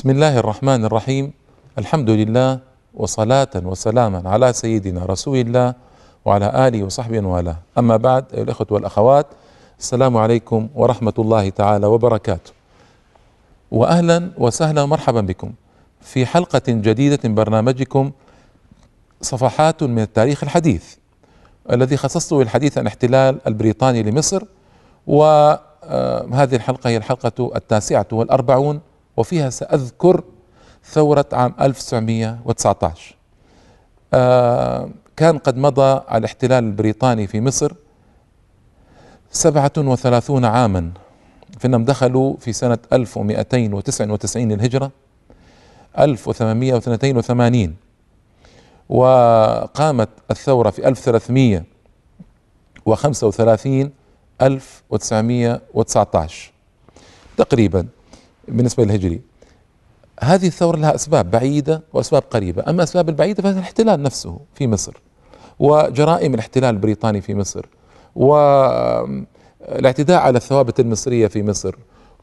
بسم الله الرحمن الرحيم الحمد لله وصلاة وسلاما على سيدنا رسول الله وعلى آله وصحبه والاه أما بعد أيها الأخوة والأخوات السلام عليكم ورحمة الله تعالى وبركاته وأهلا وسهلا ومرحبا بكم في حلقة جديدة من برنامجكم صفحات من التاريخ الحديث الذي خصصته الحديث عن الاحتلال البريطاني لمصر وهذه الحلقة هي الحلقة التاسعة والأربعون وفيها سأذكر ثورة عام 1919 آه، كان قد مضى على الاحتلال البريطاني في مصر سبعة وثلاثون عاما فإنهم دخلوا في سنة 1299 للهجرة 1882 وقامت الثورة في 1335 1919 تقريبا بالنسبة للهجري هذه الثورة لها أسباب بعيدة وأسباب قريبة أما الاسباب البعيدة فهي الاحتلال نفسه في مصر وجرائم الاحتلال البريطاني في مصر والاعتداء على الثوابت المصرية في مصر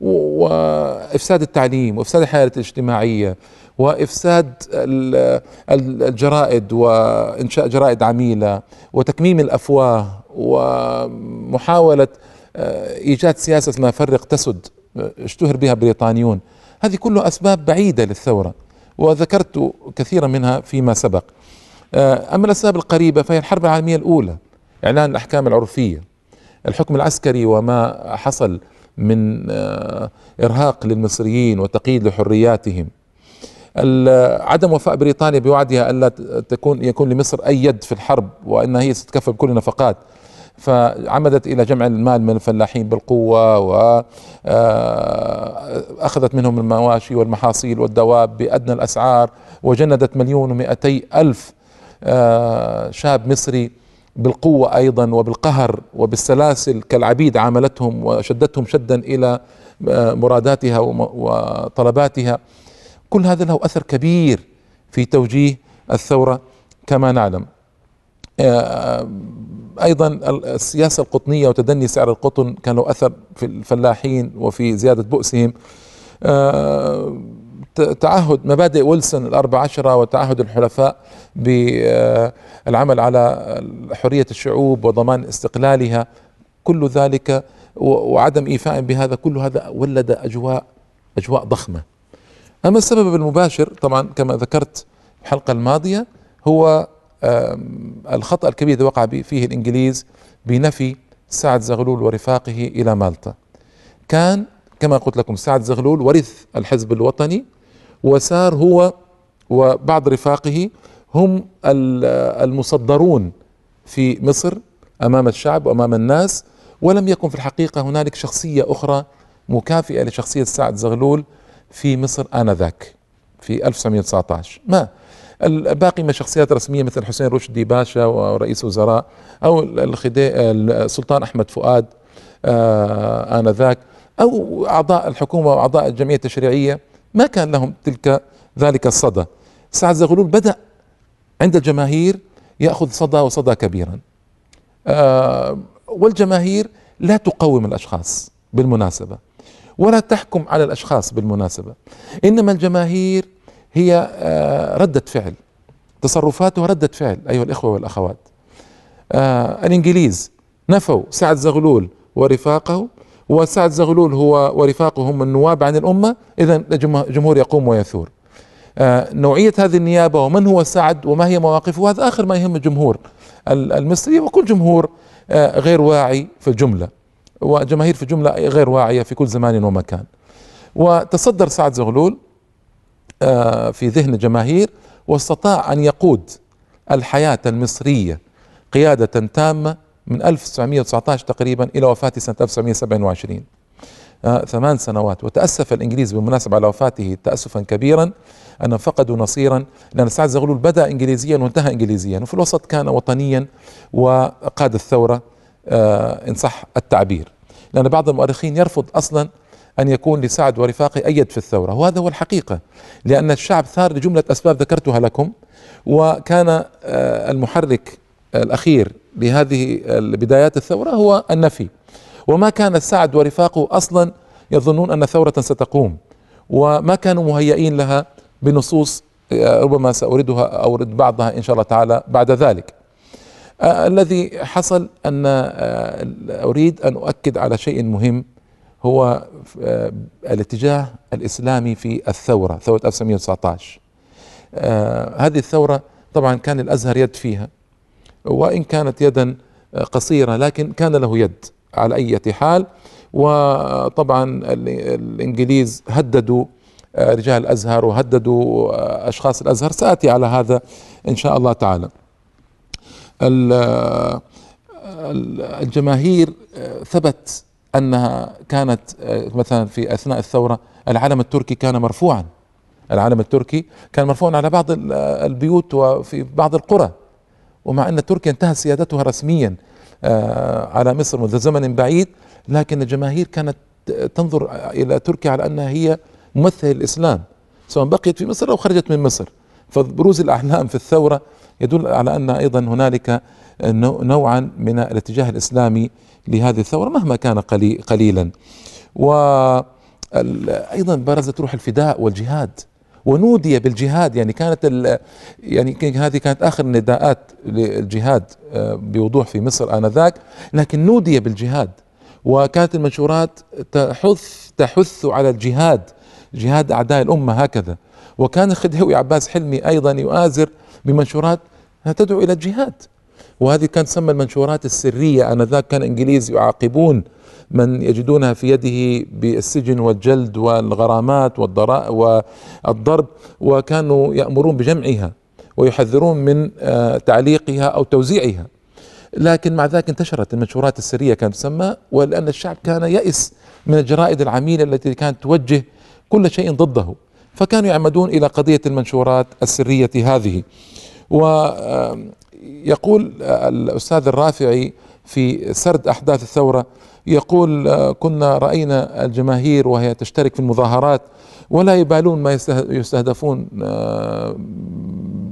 وافساد التعليم وافساد الحياه الاجتماعيه وافساد الجرائد وانشاء جرائد عميله وتكميم الافواه ومحاوله آه، ايجاد سياسه ما فرق تسد اشتهر بها بريطانيون هذه كلها أسباب بعيدة للثورة وذكرت كثيرا منها فيما سبق آه، أما الأسباب القريبة فهي الحرب العالمية الأولى إعلان الأحكام العرفية الحكم العسكري وما حصل من آه، إرهاق للمصريين وتقييد لحرياتهم عدم وفاء بريطانيا بوعدها ألا تكون يكون لمصر أي يد في الحرب وأنها هي ستكفل بكل النفقات فعمدت الى جمع المال من الفلاحين بالقوه واخذت آه، منهم المواشي والمحاصيل والدواب بادنى الاسعار وجندت مليون ومئتي الف آه، شاب مصري بالقوه ايضا وبالقهر وبالسلاسل كالعبيد عاملتهم وشدتهم شدا الى آه، مراداتها وطلباتها كل هذا له اثر كبير في توجيه الثوره كما نعلم آه، ايضا السياسه القطنيه وتدني سعر القطن كان له اثر في الفلاحين وفي زياده بؤسهم آه، تعهد مبادئ ويلسون الأربع عشرة وتعهد الحلفاء بالعمل على حرية الشعوب وضمان استقلالها كل ذلك وعدم إيفاء بهذا كل هذا ولد أجواء أجواء ضخمة أما السبب المباشر طبعا كما ذكرت الحلقة الماضية هو الخطأ الكبير الذي وقع فيه الإنجليز بنفي سعد زغلول ورفاقه إلى مالطا كان كما قلت لكم سعد زغلول ورث الحزب الوطني وسار هو وبعض رفاقه هم المصدرون في مصر امام الشعب وامام الناس ولم يكن في الحقيقه هنالك شخصيه اخرى مكافئه لشخصيه سعد زغلول في مصر انذاك في 1919 ما الباقي من شخصيات رسميه مثل حسين رشدي باشا ورئيس وزراء او السلطان احمد فؤاد آه، انذاك او اعضاء الحكومه واعضاء الجمعيه التشريعيه ما كان لهم تلك ذلك الصدى سعد زغلول بدا عند الجماهير ياخذ صدى وصدى كبيرا آه، والجماهير لا تقوم الاشخاص بالمناسبه ولا تحكم على الاشخاص بالمناسبه انما الجماهير هي آه، ردة فعل تصرفاته ردة فعل أيها الإخوة والأخوات آه، الإنجليز نفوا سعد زغلول ورفاقه وسعد زغلول هو ورفاقه هم النواب عن الأمة إذا الجمهور يقوم ويثور آه، نوعية هذه النيابة ومن هو سعد وما هي مواقفه هذا آخر ما يهم الجمهور المصري وكل جمهور غير واعي في الجملة وجماهير في الجملة غير واعية في كل زمان ومكان وتصدر سعد زغلول آه، في ذهن الجماهير واستطاع أن يقود الحياة المصرية قيادة تامة من 1919 تقريبا إلى وفاته سنة 1927 آه، ثمان سنوات وتأسف الإنجليز بالمناسبة على وفاته تأسفا كبيرا أن فقدوا نصيرا لأن سعد زغلول بدأ إنجليزيا وانتهى إنجليزيا وفي الوسط كان وطنيا وقاد الثورة آه، إن صح التعبير لأن بعض المؤرخين يرفض أصلا أن يكون لسعد ورفاقه أيد في الثورة وهذا هو الحقيقة لأن الشعب ثار لجملة أسباب ذكرتها لكم وكان آه، المحرك الأخير لهذه بدايات الثورة هو النفي وما كان سعد ورفاقه أصلا يظنون أن ثورة ستقوم وما كانوا مهيئين لها بنصوص آه، ربما سأوردها أورد بعضها إن شاء الله تعالى بعد ذلك آه، الذي حصل أن أريد أن أؤكد على شيء مهم هو آه، الاتجاه الاسلامي في الثوره ثوره 1919 آه، هذه الثوره طبعا كان الازهر يد فيها وان كانت يدا آه، قصيره لكن كان له يد على اي حال وطبعا الانجليز هددوا رجال الازهر وهددوا اشخاص الازهر ساتي على هذا ان شاء الله تعالى الجماهير ثبت انها كانت آه، مثلا في اثناء الثوره العلم التركي كان مرفوعا العلم التركي كان مرفوعا على بعض آه، البيوت وفي بعض القرى ومع ان تركيا انتهت سيادتها رسميا آه، على مصر منذ زمن بعيد لكن الجماهير كانت تنظر الى تركيا على انها هي ممثل الاسلام سواء بقيت في مصر او خرجت من مصر فبروز الاحلام في الثوره يدل على ان ايضا هنالك نوعا من الاتجاه الاسلامي لهذه الثورة مهما كان قليلا وأيضا برزت روح الفداء والجهاد ونودي بالجهاد يعني كانت ال يعني هذه كانت اخر النداءات للجهاد آه، بوضوح في مصر انذاك لكن نودي بالجهاد وكانت المنشورات تحث تحث على الجهاد جهاد اعداء الامه هكذا وكان الخديوي عباس حلمي ايضا يؤازر بمنشورات تدعو الى الجهاد وهذه كانت تسمى المنشورات السرية آنذاك كان إنجليز يعاقبون من يجدونها في يده بالسجن والجلد والغرامات والضرب وكانوا يأمرون بجمعها ويحذرون من آه، تعليقها أو توزيعها لكن مع ذلك انتشرت المنشورات السرية كانت تسمى ولأن الشعب كان يئس من الجرائد العميلة التي كانت توجه كل شيء ضده فكانوا يعمدون إلى قضية المنشورات السرية هذه و يقول آه، الأستاذ الرافعي في سرد أحداث الثورة يقول آه، كنا رأينا الجماهير وهي تشترك في المظاهرات ولا يبالون ما يستهدفون آه،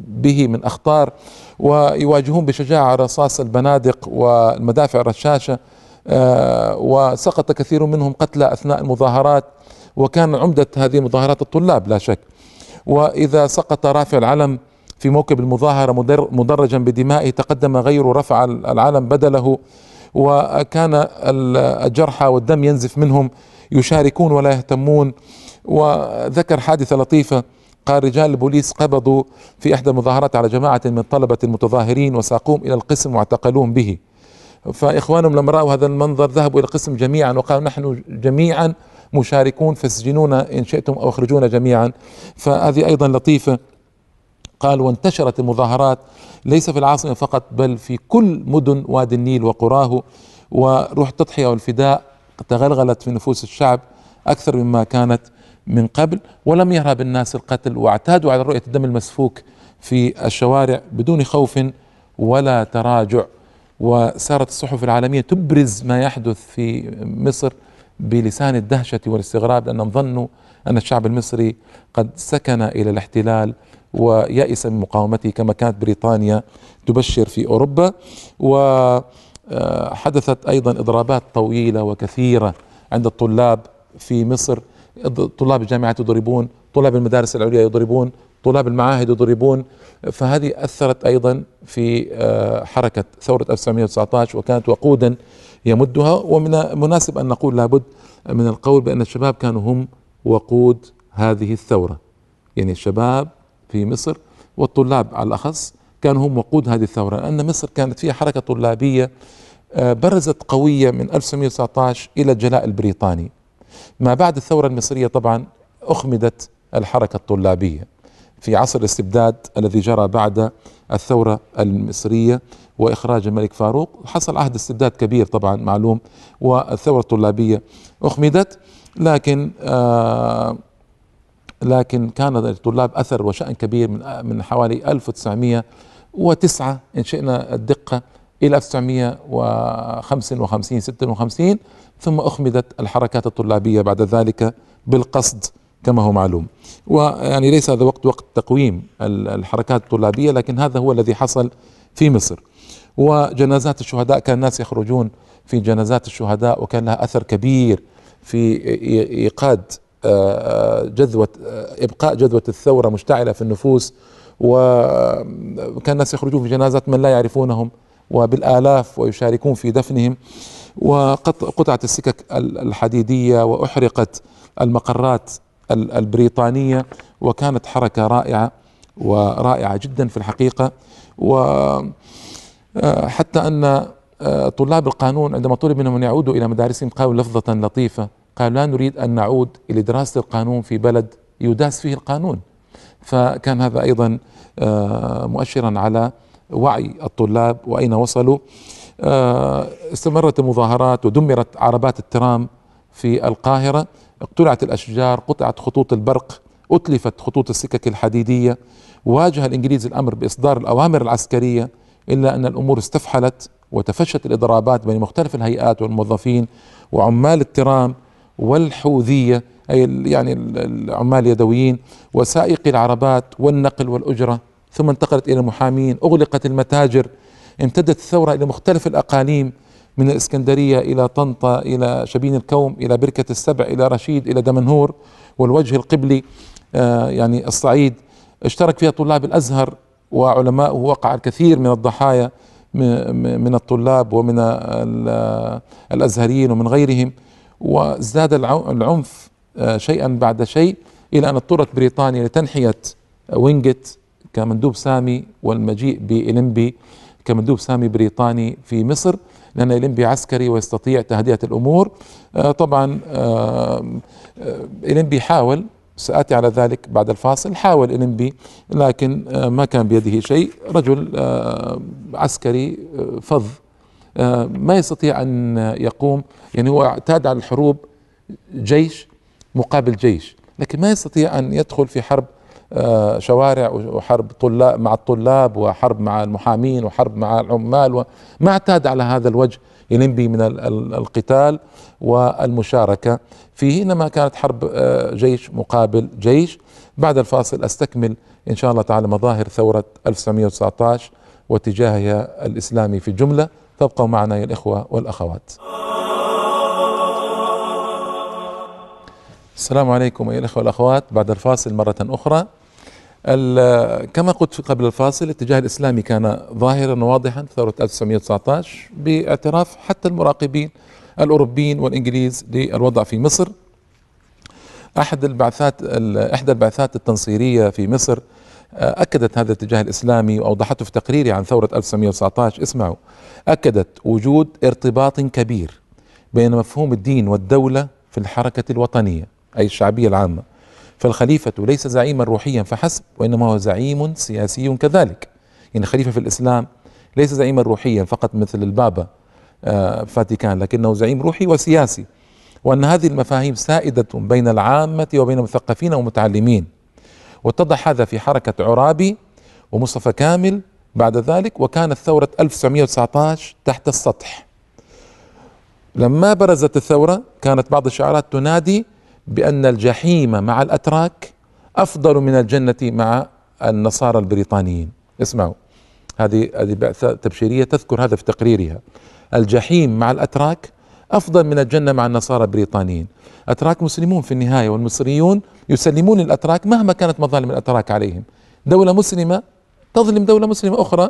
به من أخطار ويواجهون بشجاعة رصاص البنادق والمدافع الرشاشة وسقط كثير منهم قتلى أثناء المظاهرات وكان عمدة هذه المظاهرات الطلاب لا شك وإذا سقط رافع العلم في موكب المظاهرة مدرجا بدمائه تقدم غيره رفع العلم بدله وكان الجرحى والدم ينزف منهم يشاركون ولا يهتمون وذكر حادثة لطيفة قال رجال البوليس قبضوا في إحدى المظاهرات على جماعة من طلبة المتظاهرين وساقوهم إلى القسم واعتقلوهم به فإخوانهم لما رأوا هذا المنظر ذهبوا إلى القسم جميعا وقالوا نحن جميعا مشاركون فاسجنونا إن شئتم أو اخرجونا جميعا فهذه أيضا لطيفة قال وانتشرت المظاهرات ليس في العاصمة فقط بل في كل مدن وادي النيل وقراه وروح التضحية والفداء تغلغلت في نفوس الشعب أكثر مما كانت من قبل ولم يرهب الناس القتل واعتادوا على رؤية الدم المسفوك في الشوارع بدون خوف ولا تراجع وسارت الصحف العالمية تبرز ما يحدث في مصر بلسان الدهشة والاستغراب لأنهم ظنوا أن الشعب المصري قد سكن إلى الاحتلال ويائسة من مقاومته كما كانت بريطانيا تبشر في أوروبا وحدثت آه، أيضا إضرابات طويلة وكثيرة عند الطلاب في مصر طلاب الجامعات يضربون طلاب المدارس العليا يضربون طلاب المعاهد يضربون فهذه أثرت أيضا في آه، حركة ثورة 1919 وكانت وقودا يمدها ومن مناسب أن نقول لابد من القول بأن الشباب كانوا هم وقود هذه الثورة يعني الشباب في مصر والطلاب على الأخص كانوا هم وقود هذه الثورة لأن مصر كانت فيها حركة طلابية آه، برزت قوية من 1919 إلى الجلاء البريطاني ما بعد الثورة المصرية طبعا أخمدت الحركة الطلابية في عصر الاستبداد الذي جرى بعد الثورة المصرية وإخراج الملك فاروق حصل عهد استبداد كبير طبعا معلوم والثورة الطلابية أخمدت لكن آه لكن كان للطلاب أثر وشأن كبير من من حوالي 1909 إن شئنا الدقة إلى 1955 56 ثم أخمدت الحركات الطلابية بعد ذلك بالقصد كما هو معلوم ويعني ليس هذا وقت وقت تقويم الحركات الطلابية لكن هذا هو الذي حصل في مصر وجنازات الشهداء كان الناس يخرجون في جنازات الشهداء وكان لها أثر كبير في إيقاد جذوة إبقاء جذوة الثورة مشتعلة في النفوس وكان الناس يخرجون في جنازات من لا يعرفونهم وبالآلاف ويشاركون في دفنهم وقطعت السكك الحديدية وأحرقت المقرات البريطانية وكانت حركة رائعة ورائعة جدا في الحقيقة وحتى آه، أن آه، طلاب القانون عندما طلب منهم أن يعودوا إلى مدارسهم قالوا لفظة لطيفة قال لا نريد أن نعود إلى دراسة القانون في بلد يداس فيه القانون فكان هذا أيضا آه، مؤشرا على وعي الطلاب وأين وصلوا آه، استمرت المظاهرات ودمرت عربات الترام في القاهرة اقتلعت الأشجار قطعت خطوط البرق أتلفت خطوط السكك الحديدية واجه الإنجليز الأمر بإصدار الأوامر العسكرية إلا أن الأمور استفحلت وتفشت الإضرابات بين مختلف الهيئات والموظفين وعمال الترام والحوذية أي يعني العمال اليدويين وسائقي العربات والنقل والأجرة ثم انتقلت إلى المحامين أغلقت المتاجر امتدت الثورة إلى مختلف الأقاليم من الإسكندرية إلى طنطا إلى شبين الكوم إلى بركة السبع إلى رشيد إلى دمنهور والوجه القبلي آه يعني الصعيد اشترك فيها طلاب الأزهر وعلماء وقع الكثير من الضحايا من الطلاب ومن الأزهريين ومن غيرهم وازداد العنف آه، شيئا بعد شيء إلى أن اضطرت بريطانيا لتنحية آه، وينجت كمندوب سامي والمجيء بإلمبي كمندوب سامي بريطاني في مصر لأن إلمبي عسكري ويستطيع تهدئة الأمور آه، طبعا إلمبي حاول سآتي على ذلك بعد الفاصل حاول إلمبي لكن ما كان بيده شيء رجل عسكري فظ ما يستطيع أن يقوم يعني هو اعتاد على الحروب جيش مقابل جيش لكن ما يستطيع أن يدخل في حرب آه، شوارع وحرب طلاب مع الطلاب وحرب مع المحامين وحرب مع العمال وما اعتاد على هذا الوجه ينبي من القتال والمشاركة فيه إنما كانت حرب آه، جيش مقابل جيش بعد الفاصل أستكمل إن شاء الله تعالى مظاهر ثورة 1919 واتجاهها الإسلامي في الجملة فابقوا معنا يا الإخوة والأخوات السلام عليكم أيها الأخوة والأخوات بعد الفاصل مرة أخرى كما قلت قبل الفاصل الاتجاه الإسلامي كان ظاهرا وواضحا في ثورة 1919 باعتراف حتى المراقبين الأوروبيين والإنجليز للوضع في مصر أحد البعثات إحدى البعثات التنصيرية في مصر أكدت هذا الاتجاه الإسلامي وأوضحته في تقريري عن ثورة 1919 اسمعوا أكدت وجود ارتباط كبير بين مفهوم الدين والدولة في الحركة الوطنية أي الشعبية العامة فالخليفة ليس زعيما روحيا فحسب وإنما هو زعيم سياسي كذلك يعني خليفة في الإسلام ليس زعيما روحيا فقط مثل البابا آه، فاتيكان لكنه زعيم روحي وسياسي وأن هذه المفاهيم سائدة بين العامة وبين المثقفين والمتعلمين واتضح هذا في حركة عرابي ومصطفى كامل بعد ذلك وكانت ثورة 1919 تحت السطح لما برزت الثورة كانت بعض الشعارات تنادي بأن الجحيم مع الأتراك أفضل من الجنة مع النصارى البريطانيين اسمعوا هذه هذه بعثة تبشيرية تذكر هذا في تقريرها الجحيم مع الأتراك أفضل من الجنة مع النصارى البريطانيين أتراك مسلمون في النهاية والمصريون يسلمون الأتراك مهما كانت مظالم الأتراك عليهم دولة مسلمة تظلم دولة مسلمة أخرى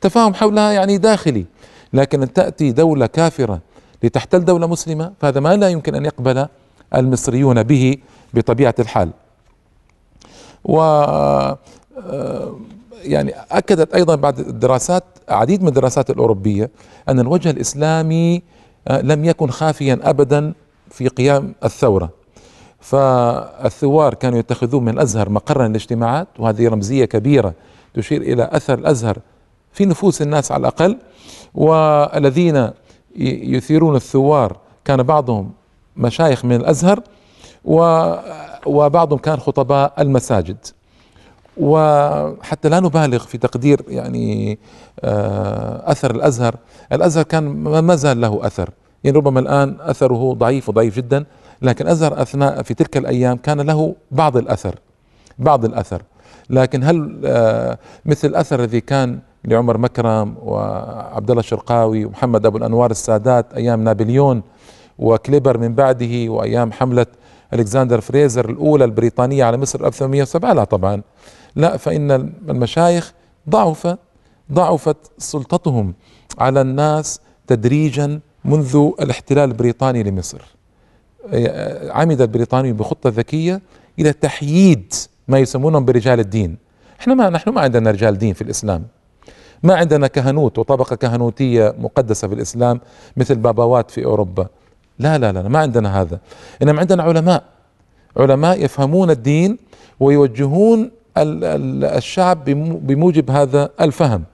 تفاهم حولها يعني داخلي لكن أن تأتي دولة كافرة لتحتل دولة مسلمة فهذا ما لا يمكن أن يقبل المصريون به بطبيعة الحال و آه، يعني أكدت أيضا بعد الدراسات عديد من الدراسات الأوروبية أن الوجه الإسلامي آه، لم يكن خافيا ابدا في قيام الثوره فالثوار كانوا يتخذون من الازهر مقرا للاجتماعات وهذه رمزيه كبيره تشير الى اثر الازهر في نفوس الناس على الاقل والذين يثيرون الثوار كان بعضهم مشايخ من الازهر وبعضهم كان خطباء المساجد وحتى لا نبالغ في تقدير يعني آه، اثر الازهر، الازهر كان ما زال له اثر، يعني ربما الان اثره ضعيف وضعيف جدا، لكن الازهر اثناء في تلك الايام كان له بعض الاثر بعض الاثر، لكن هل آه، مثل الاثر الذي كان لعمر مكرم وعبد الله الشرقاوي ومحمد ابو الانوار السادات ايام نابليون وكليبر من بعده وايام حمله الكسندر فريزر الاولى البريطانيه على مصر 1807 لا طبعا لا فإن المشايخ ضعف ضعفت سلطتهم على الناس تدريجا منذ الاحتلال البريطاني لمصر آه، عمد البريطاني بخطة ذكية إلى تحييد ما يسمونهم برجال الدين احنا ما نحن ما عندنا رجال دين في الإسلام ما عندنا كهنوت وطبقة كهنوتية مقدسة في الإسلام مثل باباوات في أوروبا لا لا لا ما عندنا هذا إنما عندنا علماء علماء يفهمون الدين ويوجهون الشعب بموجب هذا الفهم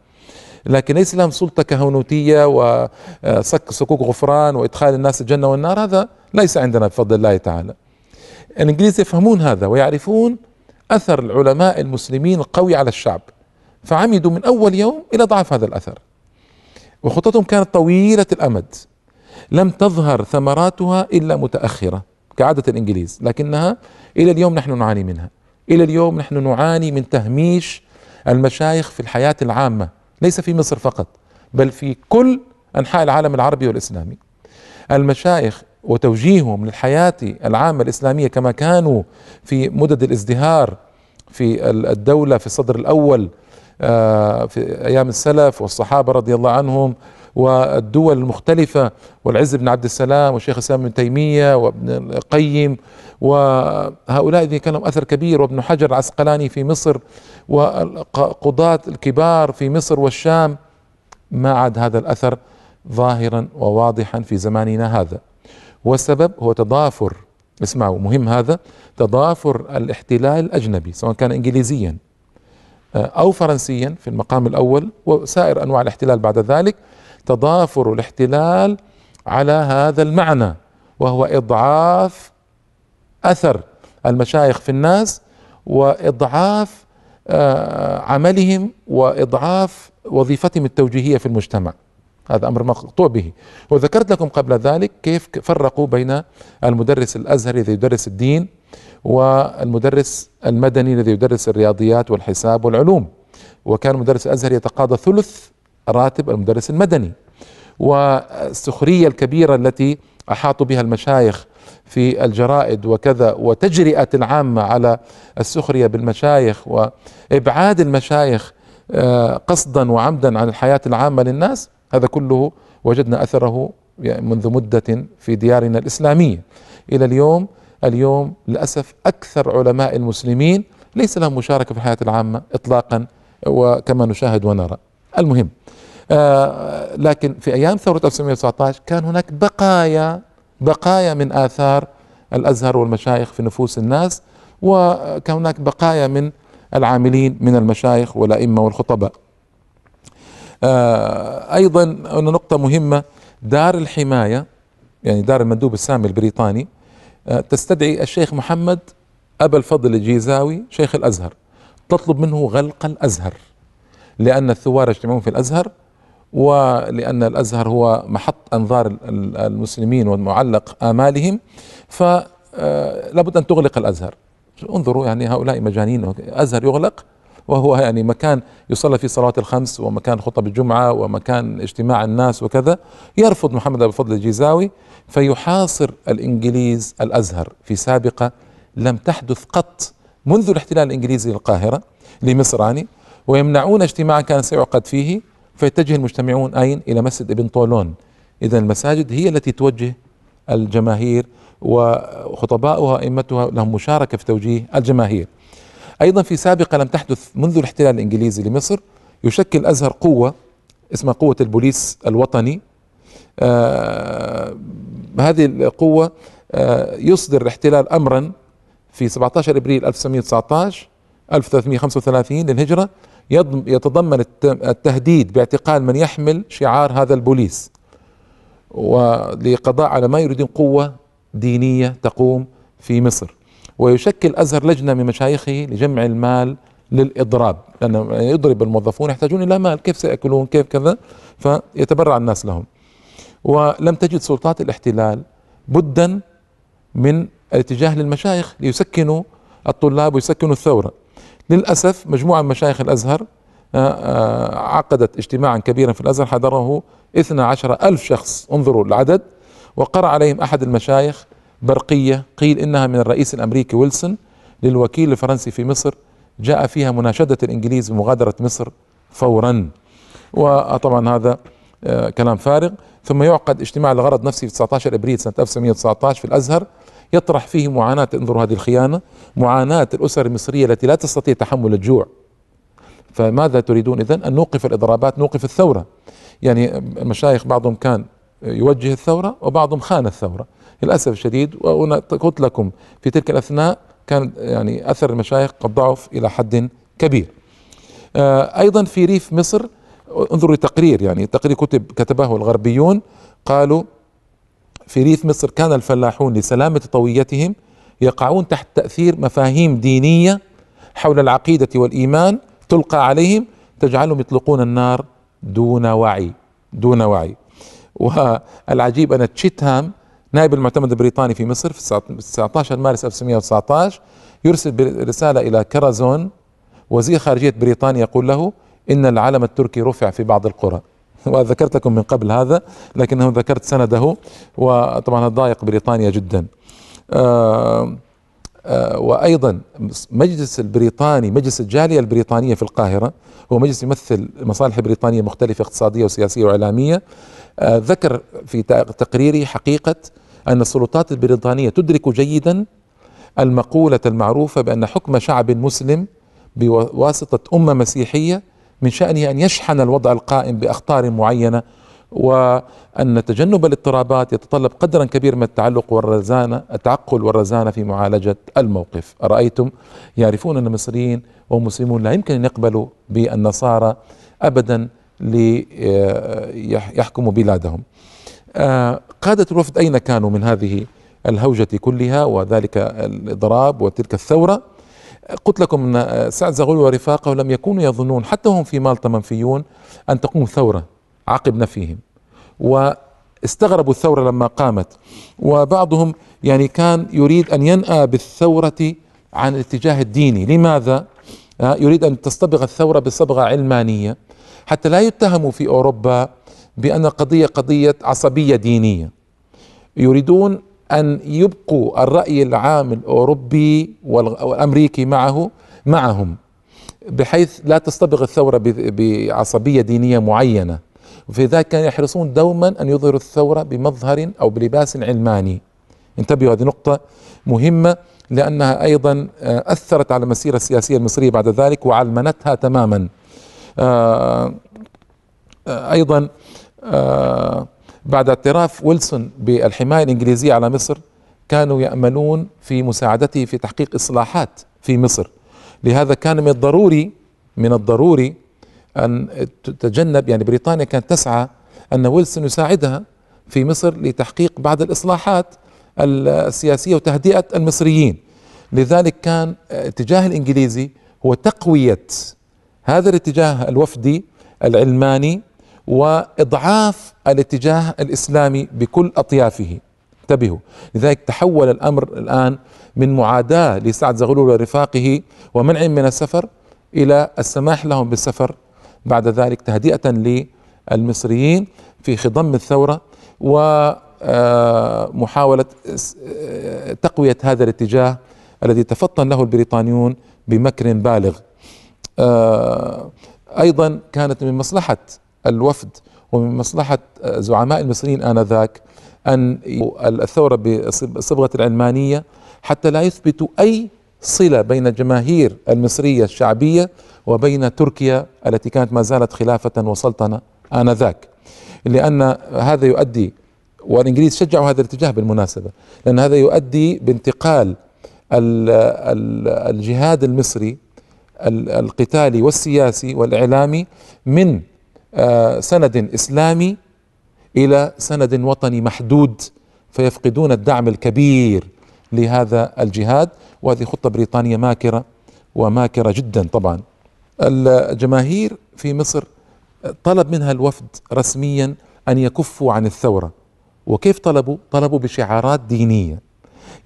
لكن ليس لهم سلطة كهنوتية وسك آه، سكوك غفران وإدخال الناس الجنة والنار هذا ليس عندنا بفضل الله تعالى الإنجليز يفهمون هذا ويعرفون أثر العلماء المسلمين القوي على الشعب فعمدوا من أول يوم إلى ضعف هذا الأثر وخطتهم كانت طويلة الأمد لم تظهر ثمراتها إلا متأخرة كعادة الإنجليز لكنها إلى اليوم نحن نعاني منها الى اليوم نحن نعاني من تهميش المشايخ في الحياه العامه ليس في مصر فقط بل في كل انحاء العالم العربي والاسلامي المشايخ وتوجيههم للحياه العامه الاسلاميه كما كانوا في مدد الازدهار في الدوله في الصدر الاول آه، في ايام السلف والصحابه رضي الله عنهم والدول المختلفة والعز بن عبد السلام والشيخ الإسلام بن تيمية وابن القيم وهؤلاء الذين كان لهم أثر كبير وابن حجر العسقلاني في مصر والقضاة الكبار في مصر والشام ما عاد هذا الأثر ظاهرا وواضحا في زماننا هذا والسبب هو تضافر اسمعوا مهم هذا تضافر الاحتلال الأجنبي سواء كان إنجليزيا آه، أو فرنسيا في المقام الأول وسائر أنواع الاحتلال بعد ذلك تضافر الاحتلال على هذا المعنى وهو اضعاف اثر المشايخ في الناس واضعاف آه، عملهم واضعاف وظيفتهم التوجيهيه في المجتمع هذا امر مقطوع به وذكرت لكم قبل ذلك كيف فرقوا بين المدرس الازهري الذي يدرس الدين والمدرس المدني الذي يدرس الرياضيات والحساب والعلوم وكان مدرس الازهري يتقاضى ثلث راتب المدرس المدني والسخرية الكبيرة التي أحاطوا بها المشايخ في الجرائد وكذا وتجرئة العامة على السخرية بالمشايخ وإبعاد المشايخ آه، قصدا وعمدا عن الحياة العامة للناس هذا كله وجدنا أثره منذ مدة في ديارنا الإسلامية إلى اليوم اليوم للأسف أكثر علماء المسلمين ليس لهم مشاركة في الحياة العامة إطلاقا وكما نشاهد ونرى المهم آه، لكن في أيام ثورة 1919 كان هناك بقايا بقايا من آثار الأزهر والمشايخ في نفوس الناس وكان هناك بقايا من العاملين من المشايخ والأئمة والخطباء آه، أيضا نقطة مهمة دار الحماية يعني دار المندوب السامي البريطاني آه، تستدعي الشيخ محمد أبا الفضل الجيزاوي شيخ الأزهر تطلب منه غلق الأزهر لأن الثوار يجتمعون في الأزهر ولأن الأزهر هو محط أنظار المسلمين ومعلق آمالهم فلابد آه، أن تغلق الأزهر انظروا يعني هؤلاء مجانين أزهر يغلق وهو يعني مكان يصلى فيه صلوات الخمس ومكان خطب الجمعة ومكان اجتماع الناس وكذا يرفض محمد أبو فضل الجيزاوي فيحاصر الإنجليز الأزهر في سابقة لم تحدث قط منذ الاحتلال الإنجليزي للقاهرة لمصراني ويمنعون اجتماعا كان سيعقد فيه فيتجه المجتمعون أين إلى مسجد ابن طولون إذا المساجد هي التي توجه الجماهير وخطباؤها أئمتها لهم مشاركة في توجيه الجماهير أيضا في سابقة لم تحدث منذ الاحتلال الإنجليزي لمصر يشكل الأزهر قوة اسمها قوة البوليس الوطني آه هذه القوة آه يصدر الاحتلال أمرا في 17 ابريل 1919 1335 للهجرة يتضمن التهديد باعتقال من يحمل شعار هذا البوليس ولقضاء على ما يريدون قوة دينية تقوم في مصر ويشكل أزهر لجنة من مشايخه لجمع المال للإضراب لأن يضرب الموظفون يحتاجون إلى مال كيف سيأكلون كيف كذا فيتبرع الناس لهم ولم تجد سلطات الاحتلال بدا من الاتجاه للمشايخ ليسكنوا الطلاب ويسكنوا الثورة للأسف مجموعة من مشايخ الأزهر آه، آه، عقدت اجتماعا كبيرا في الأزهر حضره 12 ألف شخص انظروا العدد وقرأ عليهم أحد المشايخ برقية قيل إنها من الرئيس الأمريكي ويلسون للوكيل الفرنسي في مصر جاء فيها مناشدة الإنجليز بمغادرة مصر فورا وطبعا هذا آه، كلام فارغ ثم يعقد اجتماع لغرض نفسي في 19 ابريل سنه 1919 في الازهر يطرح فيه معاناة انظروا هذه الخيانة معاناة الأسر المصرية التي لا تستطيع تحمل الجوع فماذا تريدون إذن أن نوقف الإضرابات نوقف الثورة يعني المشايخ بعضهم كان يوجه الثورة وبعضهم خان الثورة للأسف الشديد وأنا قلت لكم في تلك الأثناء كان يعني أثر المشايخ قد ضعف إلى حد كبير آه، أيضا في ريف مصر انظروا لتقرير يعني تقرير كتب كتبه الغربيون قالوا في ريف مصر كان الفلاحون لسلامة طويتهم يقعون تحت تأثير مفاهيم دينية حول العقيدة والإيمان تلقى عليهم تجعلهم يطلقون النار دون وعي دون وعي والعجيب أن تشيتهام نائب المعتمد البريطاني في مصر في 19 مارس 1919 يرسل رسالة إلى كرازون وزير خارجية بريطانيا يقول له إن العلم التركي رفع في بعض القرى وذكرت لكم من قبل هذا لكنه ذكرت سنده وطبعا ضايق بريطانيا جدا آآ آه، آآ آه، وأيضا مجلس البريطاني مجلس الجالية البريطانية في القاهرة هو مجلس يمثل مصالح بريطانية مختلفة اقتصادية وسياسية وإعلامية آه، ذكر في تقريري حقيقة أن السلطات البريطانية تدرك جيدا المقولة المعروفة بأن حكم شعب مسلم بواسطة أمة مسيحية من شأنه أن يشحن الوضع القائم بأخطار معينة وأن تجنب الاضطرابات يتطلب قدرا كبيرا من التعلق والرزانة التعقل والرزانة في معالجة الموقف أرأيتم يعرفون أن المصريين ومسلمون لا يمكن أن يقبلوا بالنصارى أبدا ليحكموا آه، بلادهم آه، قادة الوفد أين كانوا من هذه الهوجة كلها وذلك الإضراب وتلك الثورة قلت لكم ان سعد زغلول ورفاقه لم يكونوا يظنون حتى هم في مالطا منفيون ان تقوم ثوره عقب نفيهم واستغربوا الثوره لما قامت وبعضهم يعني كان يريد ان ينأى بالثوره عن الاتجاه الديني لماذا آه، يريد ان تصطبغ الثوره بصبغه علمانيه حتى لا يتهموا في اوروبا بان القضيه قضيه عصبيه دينيه يريدون أن يبقوا الرأي العام الأوروبي والأمريكي معه معهم بحيث لا تستبق الثورة بعصبية دينية معينة وفي ذلك كانوا يحرصون دوما أن يظهروا الثورة بمظهر أو بلباس علماني انتبهوا هذه نقطة مهمة لأنها أيضا آه، أثرت على المسيرة السياسية المصرية بعد ذلك وعلمنتها تماما آه، آه، أيضا آه بعد اعتراف ويلسون بالحماية الإنجليزية على مصر كانوا يأملون في مساعدته في تحقيق إصلاحات في مصر لهذا كان من الضروري من الضروري أن تتجنب يعني بريطانيا كانت تسعى أن ويلسون يساعدها في مصر لتحقيق بعض الإصلاحات السياسية وتهدئة المصريين لذلك كان اتجاه الإنجليزي هو تقوية هذا الاتجاه الوفدي العلماني واضعاف الاتجاه الاسلامي بكل اطيافه انتبهوا لذلك تحول الامر الان من معاداه لسعد زغلول ورفاقه ومنع من السفر الى السماح لهم بالسفر بعد ذلك تهدئه للمصريين في خضم الثوره ومحاوله آه، آه، تقويه هذا الاتجاه الذي تفطن له البريطانيون بمكر بالغ آه، ايضا كانت من مصلحه الوفد ومن مصلحة آه، زعماء المصريين آنذاك أن الثورة بصبغة العلمانية حتى لا يثبتوا أي صلة بين الجماهير المصرية الشعبية وبين تركيا التي كانت ما زالت خلافة وسلطنة آنذاك لأن هذا يؤدي والإنجليز شجعوا هذا الاتجاه بالمناسبة لأن هذا يؤدي بانتقال الجهاد المصري القتالي والسياسي والإعلامي من آه، سند اسلامي الى سند وطني محدود فيفقدون الدعم الكبير لهذا الجهاد وهذه خطه بريطانيه ماكره وماكره جدا طبعا الجماهير في مصر طلب منها الوفد رسميا ان يكفوا عن الثوره وكيف طلبوا؟ طلبوا بشعارات دينيه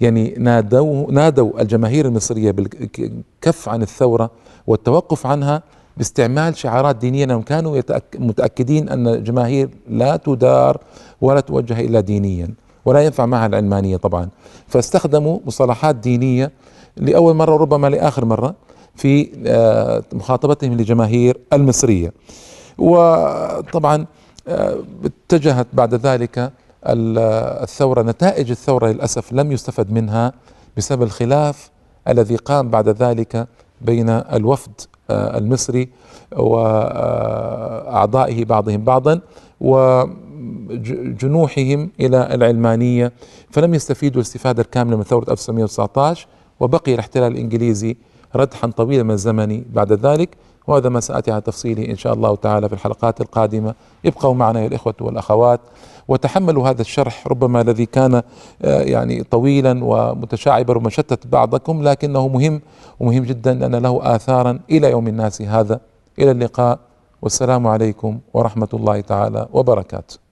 يعني نادوا نادوا الجماهير المصريه بالكف عن الثوره والتوقف عنها باستعمال شعارات دينية لأنهم كانوا متأكدين أن الجماهير لا تدار ولا توجه إلا دينيا ولا ينفع معها العلمانية طبعا فاستخدموا مصطلحات دينية لأول مرة وربما لآخر مرة في آه، مخاطبتهم للجماهير المصرية وطبعا آه، اتجهت بعد ذلك الثورة نتائج الثورة للأسف لم يستفد منها بسبب الخلاف الذي قام بعد ذلك بين الوفد آه، المصري وأعضائه بعضهم بعضا وجنوحهم إلى العلمانية فلم يستفيدوا الاستفادة الكاملة من ثورة 1919 وبقي الاحتلال الإنجليزي ردحا طويلا من الزمن بعد ذلك وهذا ما سأتي على تفصيله إن شاء الله تعالى في الحلقات القادمة ابقوا معنا يا الإخوة والأخوات وتحملوا هذا الشرح ربما الذي كان آه، يعني طويلا ومتشعبا ومشتت بعضكم لكنه مهم ومهم جدا لأن له آثارا إلى يوم الناس هذا إلى اللقاء والسلام عليكم ورحمة الله تعالى وبركاته